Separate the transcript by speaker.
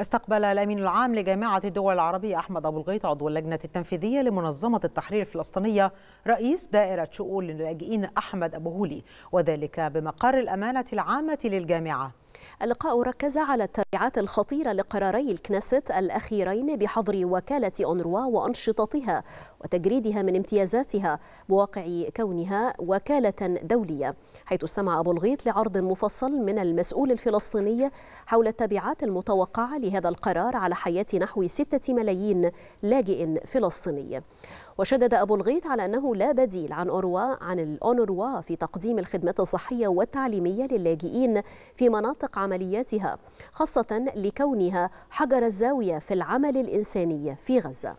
Speaker 1: استقبل الأمين العام لجامعة الدول العربية أحمد أبو الغيط عضو اللجنة التنفيذية لمنظمة التحرير الفلسطينية رئيس دائرة شؤون اللاجئين أحمد أبو هولي وذلك بمقر الأمانة العامة للجامعة اللقاء ركز على التبعات الخطيرة
Speaker 2: لقراري الكنيست الأخيرين بحظر وكالة أونروا وأنشطتها وتجريدها من امتيازاتها بواقع كونها وكالة دولية حيث استمع أبو الغيط لعرض مفصل من المسؤول الفلسطيني حول التبعات المتوقعة لهذا القرار على حياة نحو ستة ملايين لاجئ فلسطيني وشدد أبو الغيط على أنه لا بديل عن أوروا عن الأونروا في تقديم الخدمات الصحية والتعليمية للاجئين في مناطق عملياتها خاصة لكونها حجر الزاوية في العمل الإنساني في غزة